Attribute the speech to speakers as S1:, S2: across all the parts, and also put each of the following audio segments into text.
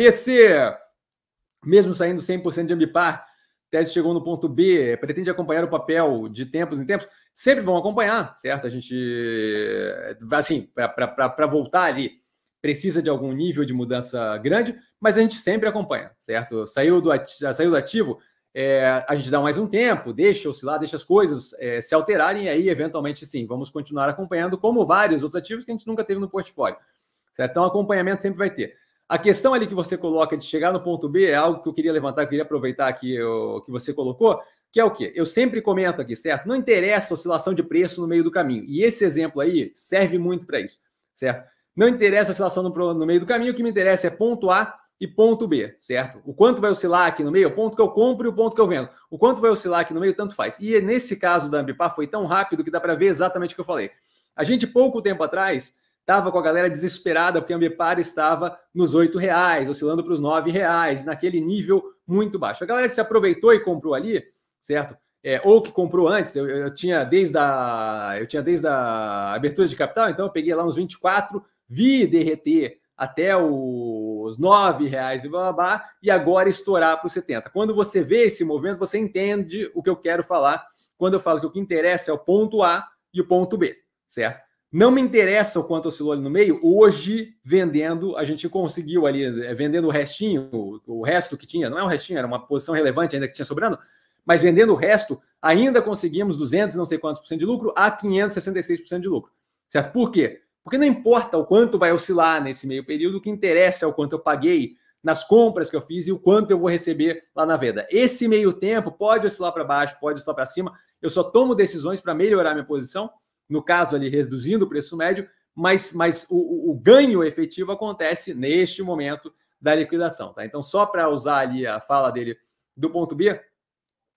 S1: PC, mesmo saindo 100% de ambipar, tese chegou no ponto B, pretende acompanhar o papel de tempos em tempos? Sempre vão acompanhar, certo? A gente, assim, para voltar ali, precisa de algum nível de mudança grande, mas a gente sempre acompanha, certo? Saiu do, ativo, saiu do ativo, é, a gente dá mais um tempo, deixa oscilar, deixa as coisas é, se alterarem, e aí, eventualmente, sim, vamos continuar acompanhando, como vários outros ativos que a gente nunca teve no portfólio. Certo? Então, acompanhamento sempre vai ter. A questão ali que você coloca de chegar no ponto B é algo que eu queria levantar, eu queria aproveitar aqui o que você colocou, que é o quê? Eu sempre comento aqui, certo? Não interessa a oscilação de preço no meio do caminho. E esse exemplo aí serve muito para isso, certo? Não interessa a oscilação no, no, meio do caminho, o que me interessa é ponto A e ponto B, certo? O quanto vai oscilar aqui no meio, o ponto que eu compro e o ponto que eu vendo. O quanto vai oscilar aqui no meio, tanto faz. E nesse caso da Ambipar foi tão rápido que dá para ver exatamente o que eu falei. A gente, pouco tempo atrás, Estava com a galera desesperada porque a Ambipar estava nos R$ reais, oscilando para os R$ reais, naquele nível muito baixo. A galera que se aproveitou e comprou ali, certo? É, ou que comprou antes, eu, eu, tinha desde a, eu tinha desde a abertura de capital, então eu peguei lá uns 24, vi derreter até os R$ reais e blá, blá, blá, e agora estourar para os 70. Quando você vê esse movimento, você entende o que eu quero falar quando eu falo que o que interessa é o ponto A e o ponto B, certo? Não me interessa o quanto oscilou ali no meio. Hoje, vendendo, a gente conseguiu ali, eh, vendendo o restinho, o, resto que tinha, não é um restinho, era uma posição relevante ainda que tinha sobrando, mas vendendo o resto, ainda conseguimos 200 não sei quantos por cento de lucro a 566% de lucro. Certo? Por quê? Porque não importa o quanto vai oscilar nesse meio período, o que interessa é o quanto eu paguei nas compras que eu fiz e o quanto eu vou receber lá na venda. Esse meio tempo pode oscilar para baixo, pode oscilar para cima. Eu só tomo decisões para melhorar minha posição no caso ali reduzindo o preço médio, mas, mas o, o ganho efetivo acontece neste momento da liquidação. Tá? Então, só para usar ali a fala dele do ponto B,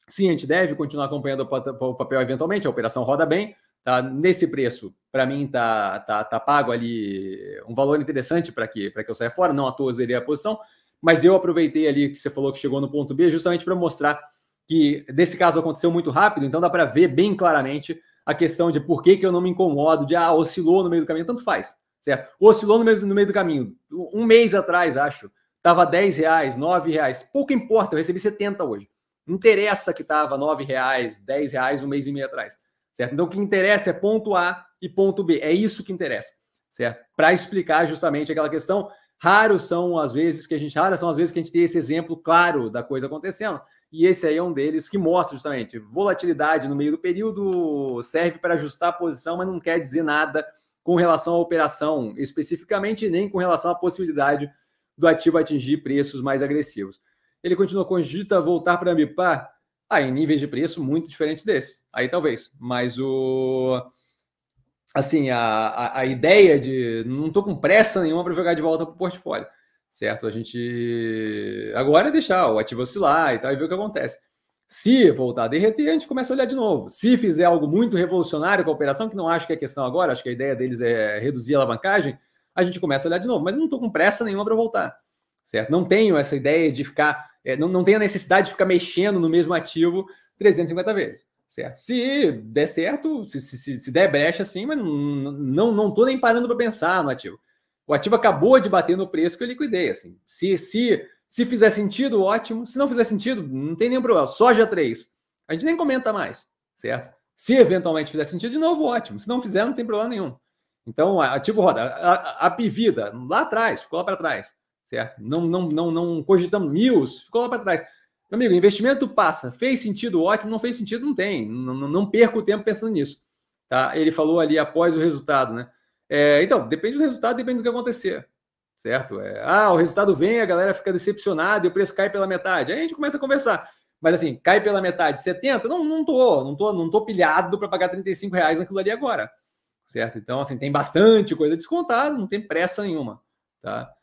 S1: sim, a gente deve continuar acompanhando o papel eventualmente, a operação roda bem, tá? nesse preço, para mim, tá, tá, tá pago ali um valor interessante para que, que eu saia fora, não à toa zerei a posição, mas eu aproveitei ali que você falou que chegou no ponto B justamente para mostrar que, nesse caso, aconteceu muito rápido, então dá para ver bem claramente a questão de por que, que eu não me incomodo, de ah, oscilou no meio do caminho, tanto faz, certo? Oscilou no meio, no meio do caminho, um mês atrás, acho, estava 10 reais, 9 reais, pouco importa, eu recebi 70 hoje. Não interessa que estava 9 reais, 10 reais um mês e meio atrás, certo? Então o que interessa é ponto A e ponto B, é isso que interessa, certo? Para explicar justamente aquela questão, raros são as vezes que a gente, raras são as vezes que a gente tem esse exemplo claro da coisa acontecendo, e esse aí é um deles que mostra justamente volatilidade no meio do período, serve para ajustar a posição, mas não quer dizer nada com relação à operação especificamente, nem com relação à possibilidade do ativo atingir preços mais agressivos. Ele continua com a voltar para a Ambipar, ah, em níveis de preço muito diferentes desse. Aí talvez, mas o assim, a, a, a ideia de não estou com pressa nenhuma para jogar de volta para o portfólio certo? A gente agora é deixar o ativo oscilar e tal e ver o que acontece. Se voltar a derreter, a gente começa a olhar de novo. Se fizer algo muito revolucionário com a operação, que não acho que é questão agora, acho que a ideia deles é reduzir a alavancagem, a gente começa a olhar de novo. Mas não estou com pressa nenhuma para voltar, certo? Não tenho essa ideia de ficar, é, não, não tenho a necessidade de ficar mexendo no mesmo ativo 350 vezes, certo? Se der certo, se, se, se der brecha, assim mas não estou não, não nem parando para pensar no ativo. O ativo acabou de bater no preço que eu liquidei. Assim. Se, se, se fizer sentido, ótimo. Se não fizer sentido, não tem nenhum problema. Soja 3. A gente nem comenta mais, certo? Se eventualmente fizer sentido de novo, ótimo. Se não fizer, não tem problema nenhum. Então, ativo roda. A, a, a Pivida, lá atrás, ficou lá para trás, certo? Não, não, não, não cogitamos mils, ficou lá para trás. Meu amigo, investimento passa. Fez sentido, ótimo. Não fez sentido, não tem. Não, não, não perca o tempo pensando nisso. Tá? Ele falou ali após o resultado, né? É, então, depende do resultado, depende do que acontecer. Certo? É, ah, o resultado vem, a galera fica decepcionada e o preço cai pela metade. Aí a gente começa a conversar. Mas assim, cai pela metade 70? Não, não tô, não tô, não tô pilhado para pagar 35 reais naquilo ali agora. Certo? Então, assim, tem bastante coisa descontada, não tem pressa nenhuma. Tá?